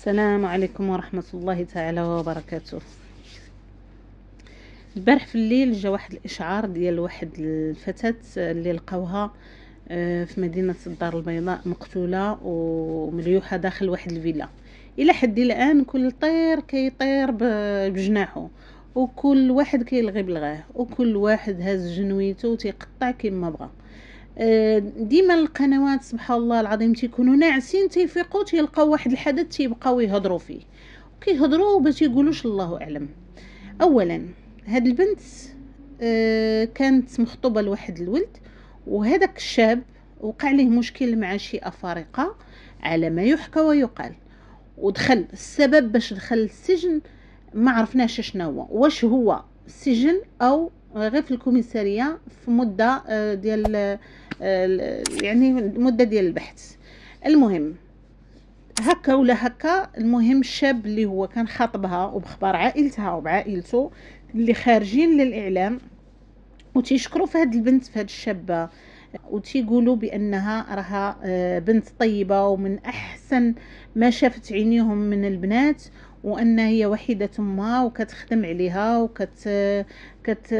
السلام عليكم ورحمة الله تعالى وبركاته البارح في الليل جا واحد الإشعار ديال واحد الفتاة اللي لقاوها آه، في مدينة الدار البيضاء مقتولة ومليوحة داخل واحد الفيلا إلى حد الآن كل طير كيطير بجناحه وكل واحد كيلغي بلغاه وكل واحد هاز جنويته وتيقطع كيما بغا آه، ديما القنوات سبحان الله العظيم تيكونوا ناعسين تيفيقوا تيلقاو واحد الحدث تيبقاو يهضروا فيه كيهضروا باش يقولوش الله اعلم اولا هاد البنت آه، كانت مخطوبه لواحد الولد وهذاك الشاب وقع ليه مشكل مع شي افارقه على ما يحكى ويقال ودخل السبب باش دخل السجن ما عرفناش شنو هو واش هو السجن او غير في الكوميساريه في مده آه، ديال يعني المده ديال البحث المهم هكا ولا هكا المهم الشاب اللي هو كان خاطبها وبخبار عائلتها وبعائلته اللي خارجين للاعلام وتيشكروا في هاد البنت في هاد الشابه وتيقولوا بانها راها آه، بنت طيبه ومن احسن ما شافت عينيهم من البنات وان هي وحيده ما وكتخدم عليها وكت كت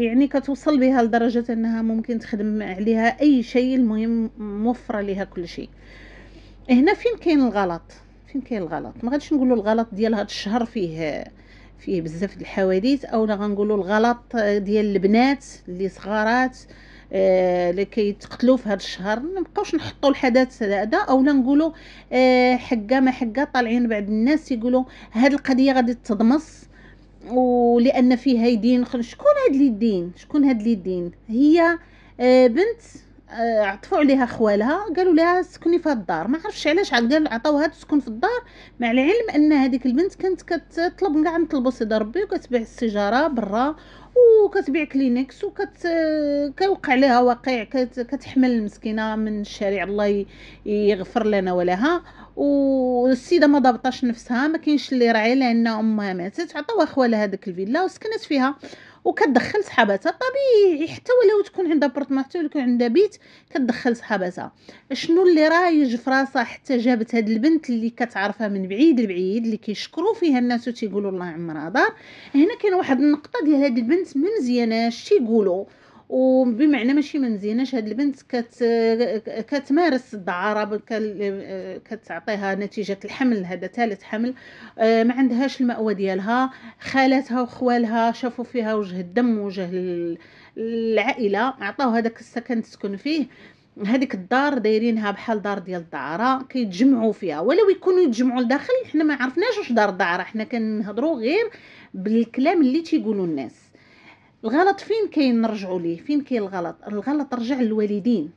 يعني كتوصل بها لدرجه انها ممكن تخدم عليها اي شيء المهم موفره ليها كل شيء هنا فين كاين الغلط فين كاين الغلط ما غاديش نقولوا الغلط ديال هذا الشهر فيه فيه بزاف د الحوادث اولا غنقولوا الغلط ديال البنات اللي صغارات آه لكي يتقتلوا في هذا الشهر ما نبقاوش نحطوا الحدث هذا اولا نقولوا آه حقه ما حقه طالعين بعض الناس يقولوا هذه القضيه غادي تضمص ولان فيها يدين شكون هاد اليدين شكون هاد اليدين هي آه بنت آه، عطفوا عليها خوالها قالوا لها سكني في الدار ما عرفش علاش قال عطاوها تسكن في الدار مع العلم ان هذيك البنت كانت كتطلب كاع نطلبوا سيدي ربي وكتبيع السيجاره برا وكتبيع كلينكس وكت كيوقع لها واقع كتحمل المسكينه من الشارع الله يغفر لنا ولها والسيده ما ضبطاش نفسها ما كاينش اللي راعي لان امها ماتت عطاوها خوها لهذيك الفيلا وسكنت فيها وكتدخل صحاباتها طبيعي حتى ولو تكون عندها بارتمان حتى يكون عندها بيت كتدخل صحاباتها شنو اللي رايج في راسها حتى جابت هاد البنت اللي كتعرفها من بعيد لبعيد اللي كيشكروا فيها الناس وتيقولوا الله يعمرها دار هنا كاين واحد النقطه ديال هاد البنت ما مزياناش تيقولوا وبمعنى ماشي ما نزيناش هاد البنت كت كتمارس الدعاره كتعطيها نتيجه الحمل هذا ثالث حمل آه، ما عندهاش المأوى ديالها خالاتها وخوالها شافوا فيها وجه الدم وجه العائله عطاو هذاك السكن تسكن فيه هذيك الدار دايرينها بحال دار ديال الدعاره كيتجمعوا فيها ولو يكونوا يتجمعوا لداخل حنا ما عرفناش واش دار الدعاره حنا كنهضروا غير بالكلام اللي تيقولوا الناس الغلط فين كاين نرجعوا ليه فين كاين الغلط الغلط رجع للوالدين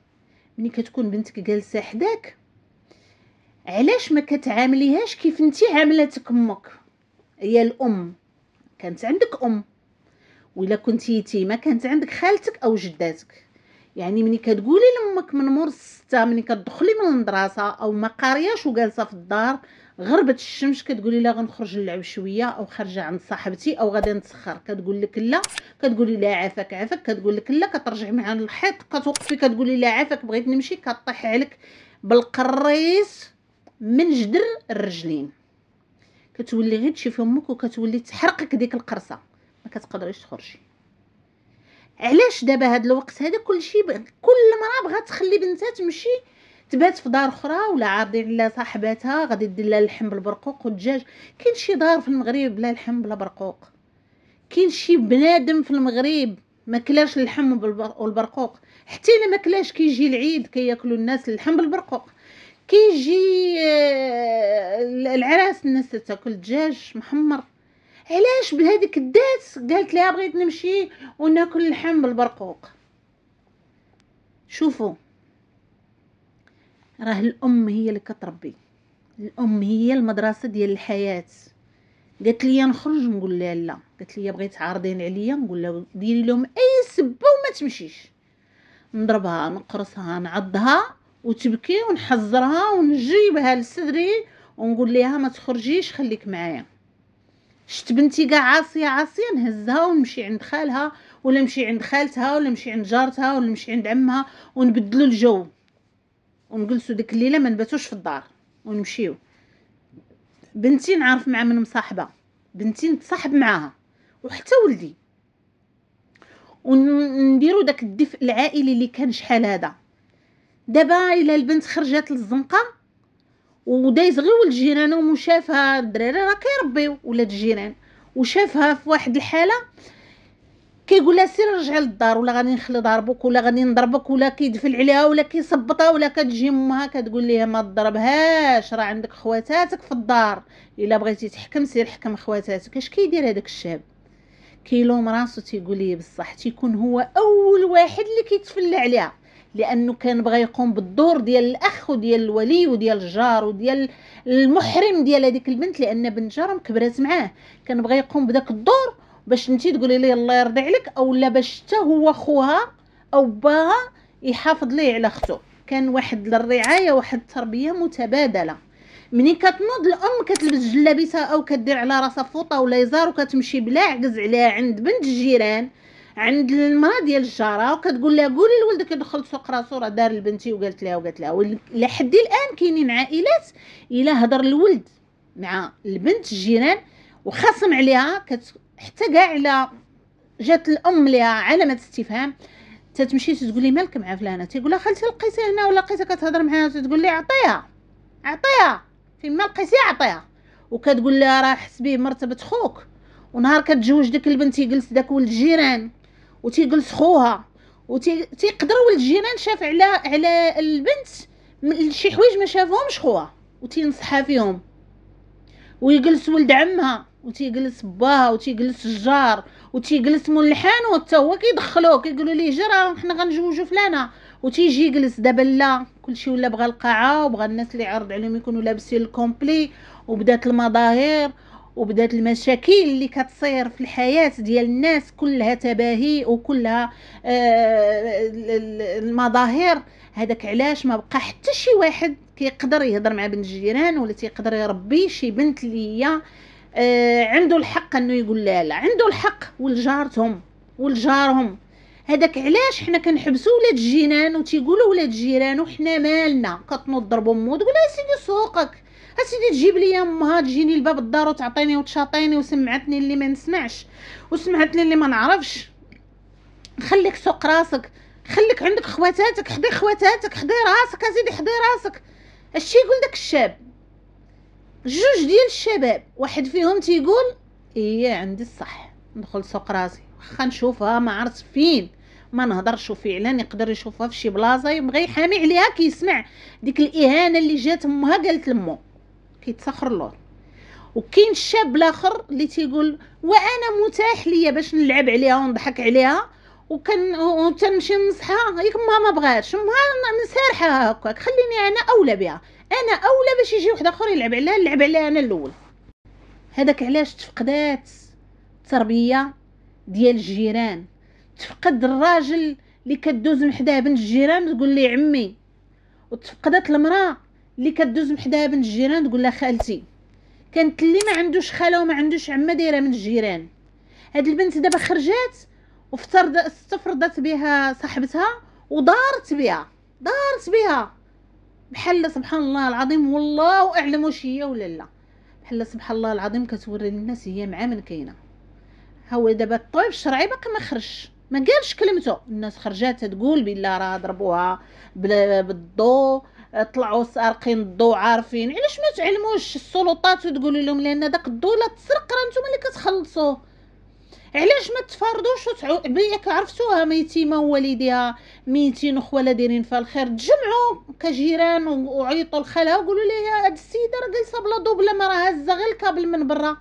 ملي كتكون بنتك جالسه حداك علاش ما كتعامليهاش كيف انت عاملتك امك هي الام كانت عندك ام ولا كنتي يتيمه كانت عندك خالتك او جداتك يعني ملي كتقولي لامك من مور الستة ملي كتدخلي من المدرسه او ما قارياش وجالسه في الدار غربت الشمس كتقولي لا غنخرج نلعب شويه او خارجه عند صاحبتي او غادي نتسخر كتقول لك لا كتقولي لا عافاك عافاك كتقول لك لا كترجع مع للحيط كتوقفي كتقولي لا عافاك بغيت نمشي كطيح عليك بالقريص من جدر الرجلين كتولي غير تشوفي امك وكتولي تحرقك ديك القرصه ما كتقدريش تخرجي علاش دابا هاد الوقت هذا كلشي كل مرة بغات تخلي بنتها تمشي تبات في دار اخرى ولا عارضين على صاحباتها غادي دير لها اللحم بالبرقوق والدجاج كاين شي دار في المغرب بلا لحم بلا برقوق كاين شي بنادم في المغرب ما كلاش اللحم والبرقوق حتى الا ما كلاش كيجي العيد كياكلوا الناس اللحم بالبرقوق كيجي آه، العراس الناس تاكل دجاج محمر علاش بهذيك الدات قالت لها بغيت نمشي وناكل اللحم بالبرقوق شوفوا راه الام هي اللي كتربي الام هي المدرسه ديال الحياه قالت لي نخرج نقول لها لا قالت لي بغيت عارضين عليا نقول لها ديري لهم اي سبه وما تمشيش نضربها نقرصها نعضها وتبكي ونحذرها ونجيبها لصدري ونقول لها ما تخرجيش خليك معايا شت بنتي كاع عاصيه عاصيه نهزها ونمشي عند خالها ولا نمشي عند خالتها ولا نمشي عند جارتها ولا نمشي عند عمها ونبدلو الجو ونجلسوا ديك الليله ما نباتوش في الدار ونمشيو بنتي نعرف مع من مصاحبه بنتي نتصاحب معاها وحتى ولدي ونديرو داك الدفء العائلي اللي كان شحال هذا دابا الا البنت خرجت للزنقه ودايز غير ولد جيرانهم وشافها الدراري راه كيربيو ولاد الجيران وشافها في واحد الحاله كيقول لها سير رجعي للدار ولا غادي نخلي ضربك ولا غادي نضربك ولا كيدفل عليها ولا كيصبطها ولا كتجي امها كتقول ليها ما تضربهاش راه عندك خواتاتك في الدار الا بغيتي تحكم سير حكم خواتاتك اش كيدير هذاك الشاب كيلوم راسو تيقول ليه بصح تيكون هو اول واحد اللي كيتفلى عليها لانه كان بغى يقوم بالدور ديال الاخ وديال الولي وديال الجار وديال المحرم ديال هذيك البنت لان بنت جارهم كبرات معاه كان بغى يقوم بداك الدور باش انت تقولي ليه الله يرضي عليك اولا باش حتى هو خوها او باها يحافظ ليه على اخته كان واحد الرعايه واحد التربيه متبادله ملي كتنوض الام كتلبس جلابيتها او كدير على راسها فوطه ولا يزار وكتمشي بلا عكز عليها عند بنت الجيران عند المرا ديال الجاره وكتقول لها قولي لولدك يدخل سوق راسو راه دار لبنتي وقالت لها وقالت لها لحد الان كاينين عائلات الا هضر الولد مع البنت الجيران وخاصم عليها كت حتى كاع الا جات الام ليها علامه استفهام تتمشي تقول لي مالك مع فلانه تيقول لها خالتي لقيتي هنا ولا لقيتها كتهضر معاها تقول لي عطيها عطيها فين ما لقيتيها عطيها وكتقول لها راه حس مرتبه خوك ونهار كتزوج ديك البنت يجلس داك ولد الجيران وتيجلس خوها وتيقدر ولد الجيران شاف على على البنت شي حوايج ما شافهمش خوها وتينصحها فيهم ويجلس ولد عمها وتيجلس باه وتيجلس الجار وتيجلس مول الحانوت وتا هو كيدخلوه كيقولوا ليه جي راه حنا غنجوجو فلانه وتيجي يجلس دابا لا كلشي ولا بغى القاعه وبغى الناس اللي عرض عليهم يكونوا لابسين الكومبلي وبدات المظاهر وبدات المشاكل اللي كتصير في الحياه ديال الناس كلها تباهي وكلها آه، المظاهر هذاك علاش ما بقى حتى شي واحد كيقدر يهضر مع بنت الجيران ولا تيقدر يربي شي بنت اللي هي آه، عنده الحق انه يقول لا لا عنده الحق ولجارتهم ولجارهم هذاك علاش حنا كنحبسوا ولاد الجيران وتيقولوا ولاد الجيران وحنا مالنا كتنوض ضرب امو تقول اسيدي آه، سيدي سوقك اسيدي آه، تجيب لي امها تجيني لباب الدار وتعطيني وتشاطيني وسمعتني اللي ما نسمعش وسمعتني اللي ما نعرفش خليك سوق راسك خليك عندك خواتاتك حضي خواتاتك حضي راسك اسيدي حضي راسك اش يقول داك الشاب جوج ديال الشباب واحد فيهم تيقول ايه عندي الصح ندخل سوق راسي واخا نشوفها ما عرفت فين ما نهضرش وفعلا يقدر يشوفها في شي بلاصه يبغي يحامي عليها كيسمع ديك الاهانه اللي جات امها قالت لمو كيتسخر له وكاين الشاب الاخر اللي تيقول وانا متاح ليا باش نلعب عليها ونضحك عليها وكان وتنمشي نصحها ياك ما ما بغاتش ما نسارحها هكاك خليني انا اولى بها انا اولى باش يجي واحد اخر يلعب عليها نلعب عليها انا الاول هذاك علاش تفقدات التربيه ديال الجيران تفقد الراجل اللي كدوز من حداه بنت الجيران تقول لي عمي وتفقدت المراه اللي كدوز من بنت الجيران تقول لها خالتي كانت اللي ما عندوش خاله وما عندوش عمه دايره من الجيران هاد البنت دابا خرجات وافترضت بها صاحبتها ودارت بها دارت بها بحال سبحان الله العظيم والله اعلم واش هي ولا لا بحال سبحان الله العظيم كتوري للناس هي مع من كاينه هو دابا الطبيب الشرعي باقي ما خرجش ما قالش كلمته الناس خرجات تقول بلا راه ضربوها بالضو طلعوا سارقين الضو عارفين علاش ما تعلموش السلطات وتقولوا لهم لان داك الضو لا تسرق راه نتوما اللي كتخلصوه علاش ما تفرضوش وتعو... بيا عرفتوها ميتيما ووالديها ميتين خوالها دايرين فيها الخير تجمعوا كجيران وعيطوا لخالها وقولوا ليها هاد السيده راه جالسه بلا دوبلا ما راه هازه غير الكابل من برا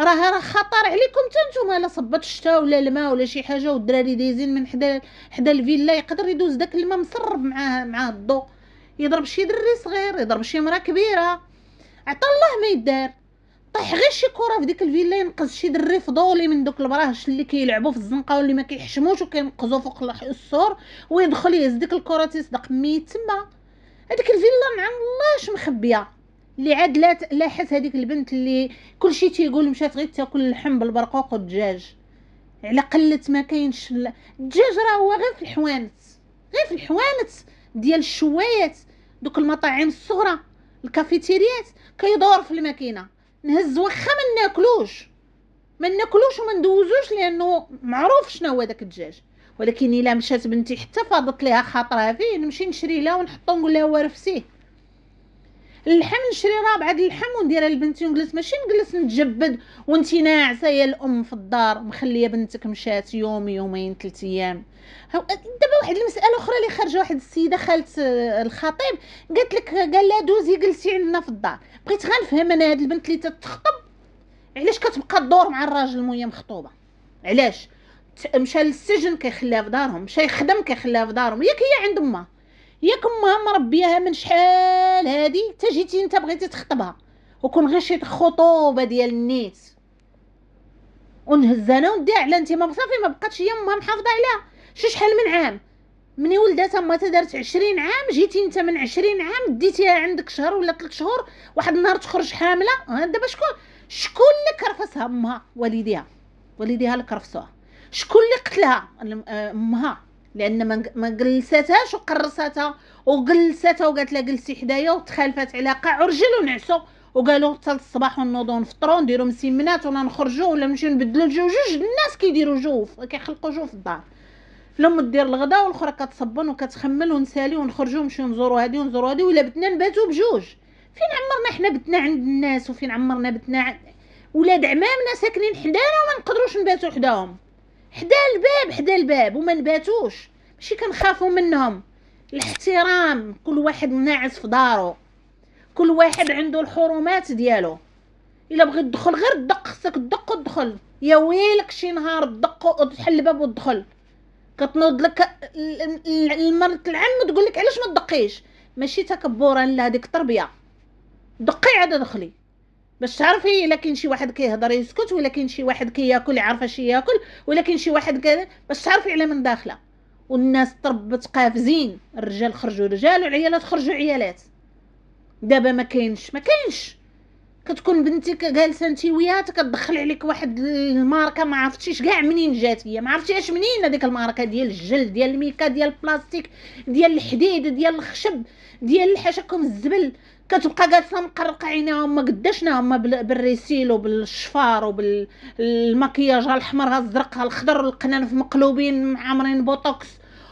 راه راه خطر عليكم حتى نتوما لا صبت الشتا ولا الماء ولا شي حاجه والدراري دايزين من حدا حدا الفيلا يقدر يدوز داك الماء مسرب معاه معاه الضو يضرب شي دري صغير يضرب شي مرا كبيره عطا الله ما يدار طيح غير شي كره في ديك الفيلا ينقذ شي دري فضولي من دوك البراهش اللي كيلعبوا في الزنقه واللي ما كيحشموش وكينقذوا فوق السور ويدخل يهز ديك الكره تيصدق مي تما هذيك الفيلا مع اللهش مخبيه اللي عاد لا لاحت هذيك البنت اللي كلشي تيقول مشات غير تاكل اللحم بالبرقوق والدجاج على قله ما كاينش الدجاج راه هو غير في الحوانت غير في الحوانت ديال الشوايات دوك المطاعم الصغرى الكافيتيريات كيدور في الماكينه نهز واخا ما ناكلوش ما ناكلوش وما ندوزوش لانه معروف شنو هو داك الدجاج ولكن الا مشات بنتي حتى فاضت ليها خاطرها فيه نمشي نشري لها ونحطو نقول لها وارفسيه اللحم نشري رابعه اللحم ونديرها لبنتي ونجلس ماشي نجلس نتجبد وانت ناعسه يا الام في الدار مخليه بنتك مشات يوم يومين ثلاث ايام دابا واحد المساله اخرى اللي خرج واحد السيده خالت آه، الخطيب قالت لك قال لها دوزي جلسي عندنا في الدار بقيت غنفهم انا هاد البنت اللي تتخطب علاش كتبقى تدور مع الراجل وهي مخطوبه علاش مشى للسجن كيخليها في دارهم مشى يخدم كيخليها في دارهم ياك هي عند امها ياك امها مربياها من شحال هادي حتى جيتي انت بغيتي تخطبها وكون غير شي خطوبه ديال النيت ونهز انا وندي على انت ما صافي ما بقاتش هي امها محافظه عليها شي شحال من عام مني ولدات ما دارت عشرين عام جيتي انت من عشرين عام ديتيها عندك شهر ولا ثلاث شهور واحد النهار تخرج حامله دابا شكون شكون اللي كرفسها امها والديها والديها اللي كرفسوها شكون اللي قتلها آه، امها لان ما جلستهاش وقرصتها وجلستها وقالت لها جلسي حدايا وتخالفات على قاع رجل ونعسو وقالوا حتى الصباح ونوضوا نفطروا نديروا مسيمنات ولا نخرجوا ولا نمشيو نبدلوا الجو جوج الناس كيديروا جو كيخلقوا جو في الدار الام دير الغداء والاخرى كتصبن وكتخمل ونسالي ونخرجوا نمشيو نزوروا هذه ونزوروا هذه ولا بتنا نباتوا بجوج فين عمرنا حنا بتنا عند الناس وفين عمرنا بتنا ولاد عمامنا ساكنين حدانا وما نقدروش نباتوا حداهم حدا الباب حدا الباب وما نباتوش ماشي كنخافوا منهم الاحترام كل واحد ناعس في دارو كل واحد عنده الحرمات ديالو الا بغيت تدخل غير دق خصك تدق ودخل يا ويلك شي نهار تدق وتحل الباب وتدخل كتنوض لك المرت العم تقول لك علاش ما تدقيش ماشي تكبرا لا ديك التربيه دقي عاد دخلي باش تعرفي الا كاين شي واحد كيهضر يسكت ولا كاين شي واحد كياكل عارفه اش ياكل ولا كاين شي واحد كذا باش تعرفي على من داخله والناس تربت قافزين الرجال خرجوا رجال والعيالات خرجوا عيالات دابا ما كاينش ما كاينش كتكون بنتك جالسه انت وياها كتدخل عليك واحد الماركه آه، ما عرفتيش كاع منين جات هي ما عرفتيش منين هذيك الماركه ديال الجلد ديال الميكا ديال البلاستيك ديال الحديد ديال الخشب ديال الحشاكم الزبل كتبقى جالسه مقرقه عينيها هما قداش هما بالريسيل وبالشفار وبالمكياج ها الزرق الخضر القنان في مقلوبين معمرين بوتوكس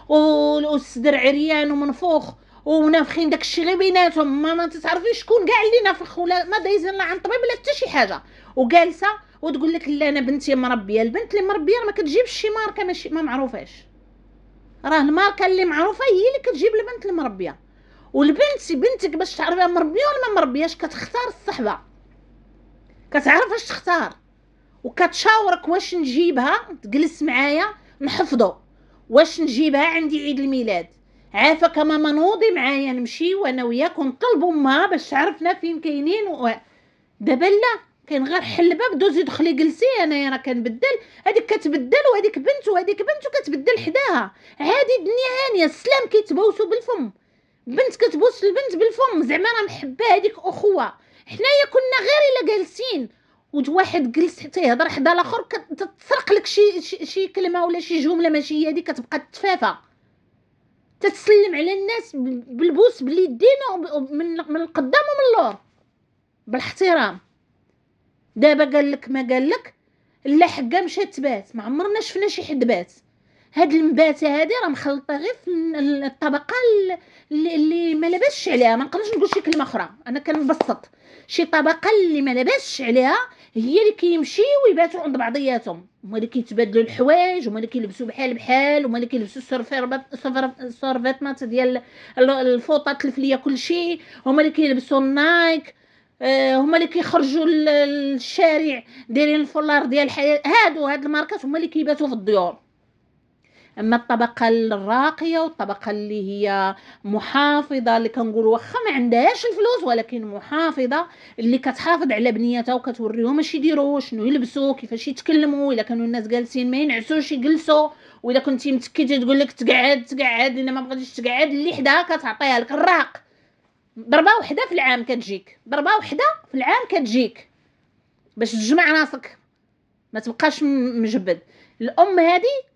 والصدر عريان ومنفوخ ومنافخين داك الشيء غير بيناتهم ما, ما تتعرفيش شكون كاع اللي نافخ ولا ما دايزين لا عن طبيب لا حتى شي حاجه وجالسه وتقول لك لا انا بنتي مربيه البنت اللي مربيه ما كتجيبش شي ماركه ماشي ما معروفاش راه الماركه اللي معروفه هي اللي كتجيب البنت المربيه والبنت بنتك باش تعرفيها مربيه ولا ما مربياش كتختار الصحبه كتعرف اش تختار وكتشاورك واش نجيبها تجلس معايا نحفظه واش نجيبها عندي عيد الميلاد عافا كما منوضي معايا نمشي وانا وياك ونطلبوا ما باش عرفنا فين كاينين و... دابا لا كاين غير حل الباب دوزي دخلي جلسي انايا راه كنبدل هذيك كتبدل وهذيك بنت وهذيك بنت وكتبدل حداها عادي الدنيا هانيه السلام كيتبوسوا بالفم بنت كتبوس البنت بالفم زعما راه محبه هذيك اخوه حنايا كنا غير الا جالسين وواحد جلس حتى يهضر حدا الاخر كتسرق لك شي شي كلمه ولا شي جمله ماشي هي هذيك كتبقى تفافه تتسلم على الناس بالبوس باليدين من من القدام ومن اللور بالاحترام دابا قال لك ما قال لك الا حكا مشات تبات ما عمرنا شفنا شي حد بات هاد المباتة هادي راه مخلطة غير في الطبقة اللي ما لابسش عليها ما نقدرش نقول شي كلمة أخرى أنا كنبسط شي طبقة اللي ما لابسش عليها هي اللي كيمشيو ويباتوا عند بعضياتهم هما اللي كيتبادلوا الحوايج هما اللي كيلبسوا بحال بحال هما اللي كيلبسوا السورفيرمات ديال الفوطات الفليه كلشي هما اللي كيلبسوا النايك آه، هما اللي كيخرجوا للشارع دايرين الفولار ديال الحياه هادو هاد الماركات هما اللي كيباتوا في الديور اما الطبقه الراقيه والطبقه اللي هي محافظه اللي كنقولوا واخا ما عندهاش الفلوس ولكن محافظه اللي كتحافظ على بنيتها وكتوريهم اش يديروا شنو يلبسوا كيفاش يتكلموا الا كانوا الناس جالسين ما ينعسوش يجلسوا واذا كنتي متكي تقول لك تقعد تقعد الا ما بغيتيش تقعد اللي حداها كتعطيها لك الراق ضربه وحده في العام كتجيك ضربه وحده في العام كتجيك باش تجمع راسك ما تبقاش مجبد الام هذه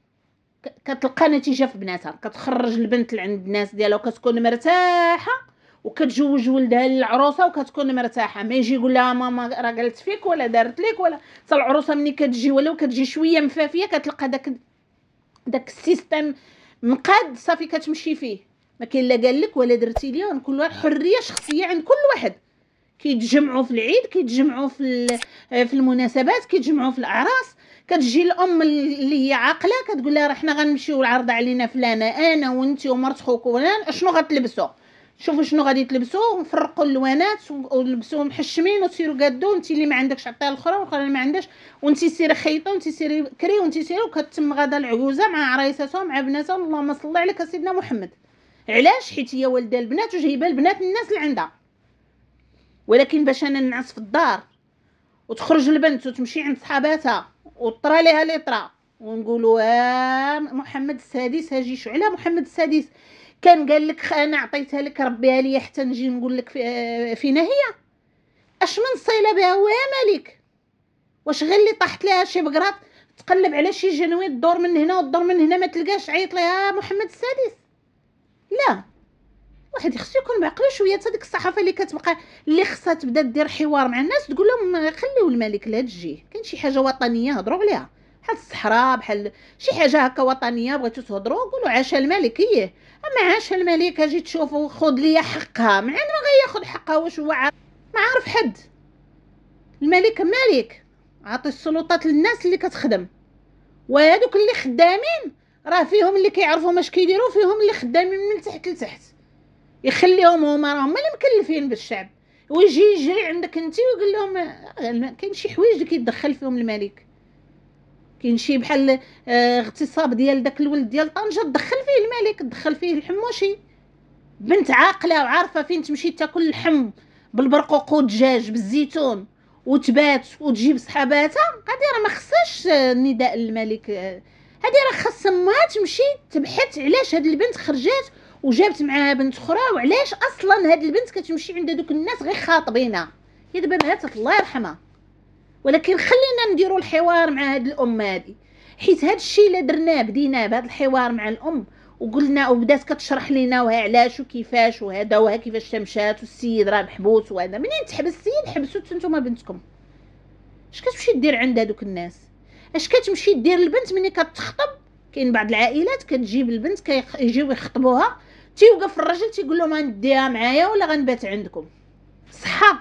كتلقى نتيجه في بناتها كتخرج البنت لعند الناس ديالها وكتكون مرتاحه وكتزوج ولدها للعروسه وكتكون مرتاحه ما يجي يقول لها ماما راه قالت فيك ولا دارت لك ولا حتى العروسه ملي كتجي ولو كتجي شويه مفافيه كتلقى داك داك السيستم مقاد صافي كتمشي فيه ما كاين لا قال لك ولا درتي لي كل واحد حريه شخصيه عند كل واحد كيتجمعوا في العيد كيتجمعوا في في المناسبات كيتجمعوا في الاعراس كتجي الام اللي هي عاقله كتقول لها راه حنا غنمشيو العرض علينا فلانه انا وانت ومرت خوك ولان شنو غتلبسوا شوفوا شنو غادي تلبسوا نفرقوا اللوانات ولبسوا محشمين وسيروا قادو انت اللي ما عندكش عطيها الاخرى والاخرى ما عندهاش وانت سيري خيطه وانت سيري كري وانت سيري وكتم غدا العجوزه مع عريساتها مع بناتها اللهم صل عليك سيدنا محمد علاش حيت هي والده البنات وجايبه البنات الناس اللي عندها ولكن باش انا ننعس في الدار وتخرج البنت وتمشي عند صحاباتها وطرى لي طرا ونقولوا آه، محمد السادس هاجي شو على محمد السادس كان قال لك انا عطيتها لك ربيها لي حتى نجي نقول لك فينا آه، هي اش من صيله بها هو يا ملك واش غير اللي طاحت لها شي بقرات تقلب على شي جنوي الدور من هنا والدور من هنا ما تلقاش عيط لها آه، محمد السادس لا واحد خصو يكون معقول شويه هذيك ديك الصحافه اللي كتبقى اللي خصها تبدا دير حوار مع الناس تقول لهم خليو الملك لا تجي كاين شي حاجه وطنيه هضروا عليها بحال الصحراء بحال شي حاجه هكا وطنيه بغيتو تهضروا قولوا عاش الملك ايه اما عاش الملك اجي تشوفوا خد ليا حقها مع ما غياخذ حقها واش هو عارف ما عارف حد الملك ملك عطي السلطات للناس اللي كتخدم وهذوك اللي خدامين راه فيهم اللي كيعرفوا ماش كيديروا فيهم اللي خدامين من تحت لتحت يخليهم هما راهم اللي مكلفين بالشعب ويجي يجري عندك انت ويقول لهم آه، كاين شي حوايج اللي كيدخل فيهم الملك كاين شي بحال آه، اغتصاب ديال داك الولد ديال طنجه دخل فيه الملك دخل فيه الحموشي بنت عاقله وعارفه فين تمشي تاكل اللحم بالبرقوق والدجاج بالزيتون وتبات وتجيب صحاباتها هادي راه ما خصهاش آه، نداء الملك هادي راه خاص تمشي تبحث علاش هاد البنت خرجات وجابت معاها بنت اخرى وعلاش اصلا هاد البنت كتمشي عند دوك الناس غير خاطبينها هي دابا ماتت الله يرحمها ولكن خلينا نديروا الحوار مع هاد الام هادي حيت هاد الشيء اللي درناه بدينا بهذا الحوار مع الام وقلنا وبدات كتشرح لينا وها علاش وكيفاش وهذا وها كيفاش تمشات والسيد راه محبوس وهذا منين تحبس السيد حبسوا نتوما بنتكم اش كتمشي دير عند هادوك الناس اش كتمشي دير البنت ملي كتخطب كاين بعض العائلات كتجيب البنت كيجيو يخطبوها تيوقف الراجل تيقول لهم غنديها معايا ولا غنبات عندكم صحة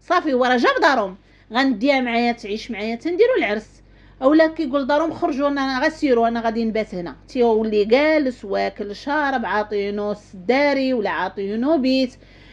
صافي ورا جاب دارهم غنديها معايا تعيش معايا تنديروا العرس اولا كيقول دارهم خرجوا انا غسيروا انا غادي نبات هنا تيولي جالس واكل شارب عاطينو سداري ولا عاطينو بيت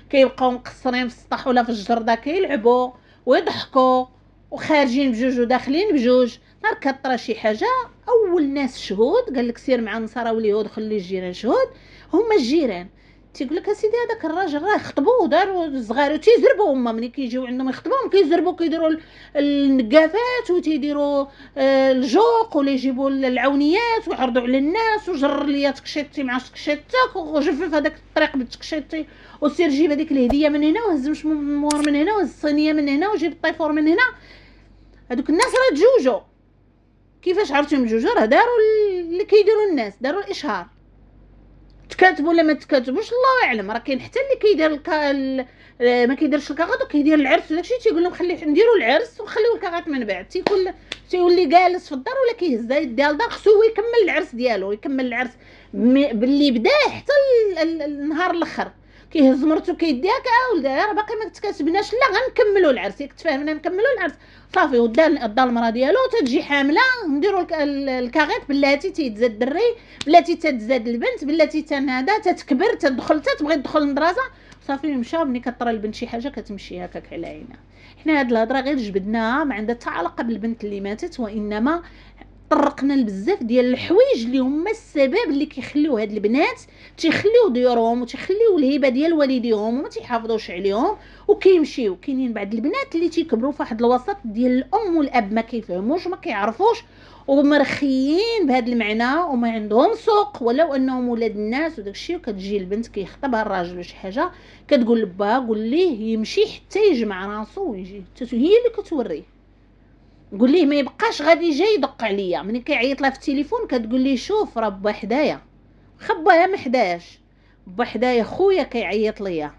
كيبقاو مقصرين في السطح ولا في الجرده كيلعبوا ويضحكوا وخارجين بجوج وداخلين بجوج نهار كطرى شي حاجه اول ناس شهود قال لك سير مع النصارى واليهود خلي الجيران شهود هما الجيران تيقول لك اسيدي هذاك الراجل راه خطبوه داروا صغار تيزربو هما ملي كيجيو عندهم يخطبوهم كيزربو كيديروا النقافات وتيديروا آه، الجوق ولا يجيبوا العونيات ويعرضوا على الناس وجر ليا تكشيطتي مع تكشيطتك وجفف هذاك الطريق بالتكشيطتي وسير جيب هذيك الهديه من هنا وهز مشمور من هنا وهز الصينيه من هنا وجيب الطيفور من هنا هذوك الناس راه تجوجو كيفاش عرفتهم جوجو راه داروا اللي كيديروا الناس داروا الاشهار تكاتبوا ولا ما تكاتبوش الله اعلم راه كاين حتى اللي كيدير الكا ما كيديرش الكاغات وكيدير العرس وداكشي تيقول لهم خليه نديروا العرس وخليوا الكاغات من بعد تيكون تيولي جالس في الدار ولا كيهز يديها الدار خصو يكمل العرس ديالو يكمل العرس باللي بدا حتى النهار الاخر كيهز مرتو كيديها كاع ولدها راه باقي ما تكاتبناش لا غنكملوا العرس ياك تفاهمنا نكملوا العرس صافي ودا دا المراه ديالو تتجي حامله نديروا الكاغيط بلاتي تيتزاد الدري بلاتي تتزاد البنت بلاتي تنادا تتكبر تدخل تتبغي تدخل المدرسه صافي مشى ملي كطرى البنت شي حاجه كتمشي هكاك على عينها حنا هاد الهضره غير جبدناها ما عندها حتى علاقه بالبنت اللي ماتت وانما طرقنا لبزاف ديال الحوايج اللي هما السبب اللي كيخليو هاد البنات تيخليو ديورهم وتيخليو الهبه ديال والديهم وما تيحافظوش عليهم وكيمشيو كاينين بعض البنات اللي تيكبروا في واحد الوسط ديال الام والاب ما كيفهموش وما كيعرفوش ومرخيين بهذا المعنى وما عندهم سوق ولو انهم ولاد الناس وداكشي وكتجي البنت كيخطبها الراجل شي حاجه كتقول لبا قول ليه يمشي حتى يجمع راسو ويجي هي اللي كتوريه قول ليه ما يبقاش غادي جاي يدق عليا ملي كيعيط لها في التليفون كتقول ليه شوف راه با حدايا خباها ما حداش با حدايا خويا كيعيط ليا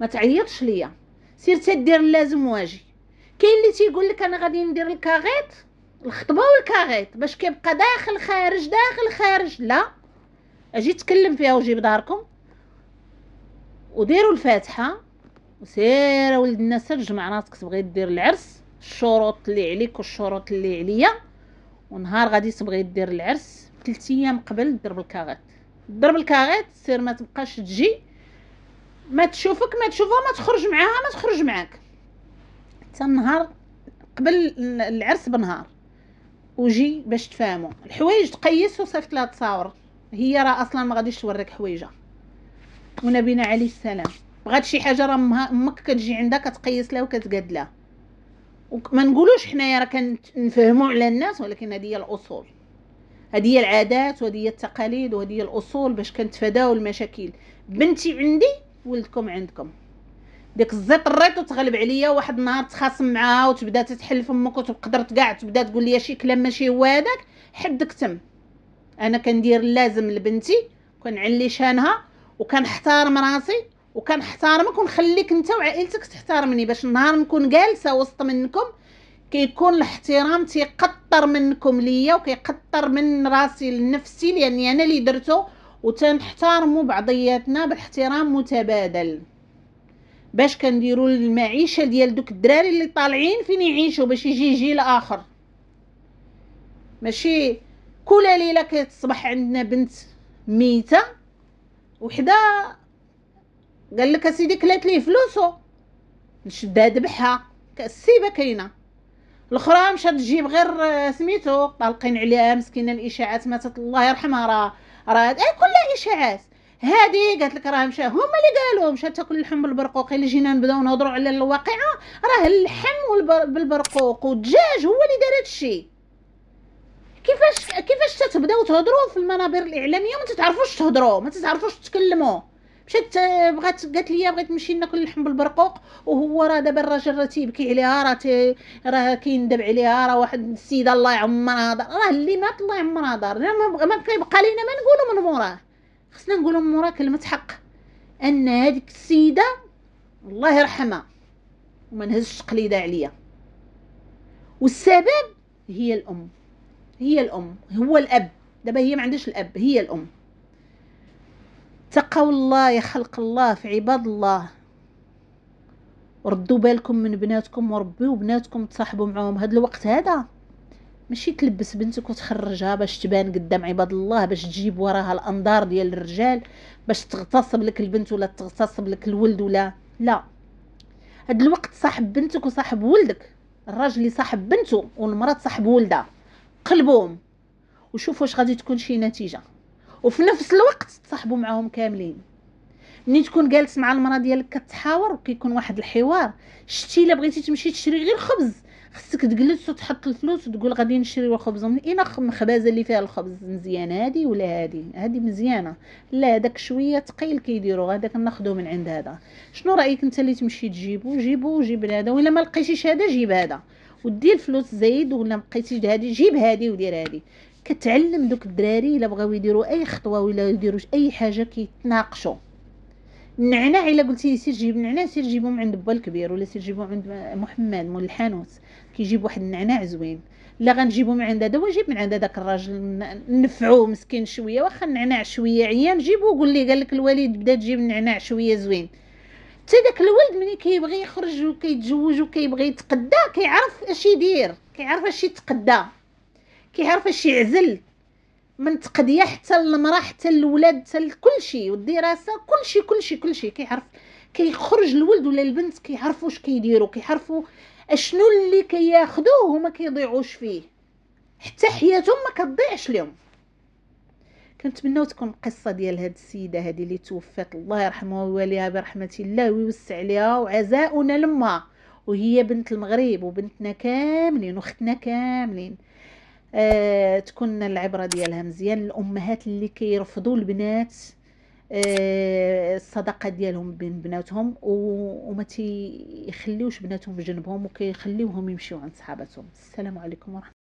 ما تعيطش ليا سير تدير اللازم واجي كاين اللي تيقول لك انا غادي ندير الكاغيط الخطبه والكاغيط باش كيبقى داخل خارج داخل خارج لا اجي تكلم فيها وجيب داركم وديروا الفاتحه وسير ولد الناس الجمع راسك تبغي دير العرس الشروط اللي عليك والشروط اللي عليا ونهار غادي تبغي دير العرس ثلاث ايام قبل ضرب الكاغيط ضرب الكاغيط سير ما تبقاش تجي ما تشوفك ما تشوفها ما تخرج معاها ما تخرج معاك حتى النهار قبل العرس بنهار وجي باش تفهموا الحوايج تقيس وصيفط لها تصاور هي راه اصلا ما غاديش توريك حويجه ونبينا عليه السلام بغات شي حاجه راه امك كتجي عندها كتقيس لها وكتقاد لها وما نقولوش حنايا راه كنفهموا على الناس ولكن هذه هي الاصول هذه هي العادات وهذه هي التقاليد وهذه هي الاصول باش كنتفاداو المشاكل بنتي عندي ولدكم عندكم ديك الزيت الريط وتغلب عليا واحد النهار تخاصم معاها وتبدا تتحل فمك وتقدر كاع تبدا تقول لي شي كلام ماشي هو هذاك حدك تم انا كندير اللازم لبنتي كنعلي شانها وكنحترم راسي وكنحتارمك ونخليك انت وعائلتك تحترمني باش النهار نكون جالسه وسط منكم كيكون الاحترام تيقطر منكم ليا وكيقطر من راسي لنفسي لاني انا اللي درتو وتنحترموا بعضياتنا باحترام متبادل باش كنديروا المعيشه ديال دوك الدراري اللي طالعين فين يعيشوا باش يجي جيل اخر ماشي كل ليله كتصبح عندنا بنت ميته وحده قال لك اسيدي كلات ليه فلوسو الشده ذبحها السيبه كاينه الاخرى مشات تجيب غير آه، سميتو طالقين عليها مسكينه الاشاعات ماتت الله يرحمها راه راه إيه، كلها اشاعات هادي قالت لك راه مشى هما اللي قالوا مشات تاكل اللحم بالبرقوق الا جينا نبداو نهضروا على الواقعه راه اللحم بالبرقوق والدجاج هو اللي دار هادشي كيفاش كيفاش تتبداو تهضروا في المنابر الاعلاميه وما تعرفوش تهضروا ما تعرفوش تتكلموا مشات آه، بغات قالت لي بغيت نمشي ناكل اللحم بالبرقوق وهو راه دابا الراجل راه تيبكي عليها راه راه كيندب عليها راه واحد السيده الله يعمرها دار راه اللي مات الله يعمرها دار ما كيبقى لينا ما نقولوا من موراه خصنا نقولوا من موراه كلمه حق ان هذيك السيده الله يرحمها وما نهزش قليده عليا والسبب هي الام هي الام هو الاب دابا هي ما عندهاش الاب هي الام تقوا الله يا خلق الله في عباد الله ردوا بالكم من بناتكم وربيو بناتكم تصاحبوا معاهم هاد الوقت هذا ماشي تلبس بنتك وتخرجها باش تبان قدام عباد الله باش تجيب وراها الانظار ديال الرجال باش تغتصب لك البنت ولا تغتصب لك الولد ولا لا هاد الوقت صاحب بنتك وصاحب ولدك الراجل اللي صاحب بنته والمراه صاحب ولدها قلبهم وشوفوا واش غادي تكون شي نتيجه وفي نفس الوقت تصاحبوا معاهم كاملين ملي تكون جالس مع المراه ديالك كتحاور وكيكون واحد الحوار شتي الا بغيتي تمشي تشري غير خبز خصك تجلس وتحط الفلوس وتقول غادي نشري خبز من اين المخبازه اللي فيها الخبز مزيان هادي ولا هادي هادي مزيانه لا هذاك شويه ثقيل كيديروا هذاك ناخذوه من عند هذا شنو رايك انت اللي تمشي تجيبو جيبو جيب هذا ولا ما لقيتيش هذا جيب هذا ودي الفلوس زايد ولا ما لقيتيش هادي جيب هادي ودير هادي كتعلم دوك الدراري الا بغاو يديروا اي خطوه ولا يديروا اي حاجه كيتناقشوا النعناع الا قلتي سير جيب نعناع سير جيبو من عند با الكبير ولا سير جيبو عند محمد مول الحانوت كيجيب واحد النعناع زوين لا غنجيبو من عند هذا وجيب من عند هذاك الراجل نفعوه مسكين شويه واخا النعناع شويه عيان جيبو قول لي قال لك الوالد بدا تجيب النعناع شويه زوين حتى داك الولد ملي كيبغي يخرج وكيتزوج وكيبغي يتقدى كيعرف اش يدير كيعرف اش يتقدى كيعرف اش يعزل من تقضيه حتى للمراه حتى للولاد حتى لكلشي والدراسه كلشي كلشي كلشي كيعرف كيخرج الولد ولا البنت كيعرفوا اش كيديروا كيعرفوا اشنو اللي كياخذوه وما كيضيعوش فيه حتى حياتهم ما كتضيعش لهم كنتمناو تكون القصه ديال هاد السيده هادي اللي توفات الله يرحمها ويواليها برحمه الله ويوسع عليها وعزاؤنا لما وهي بنت المغرب وبنتنا كاملين واختنا كاملين آه تكون العبره ديالها مزيان الامهات اللي كيرفضوا البنات آه الصداقه ديالهم بين بناتهم وما تيخليوش بناتهم في جنبهم وكيخليوهم يمشيو عند صحاباتهم السلام عليكم ورحمه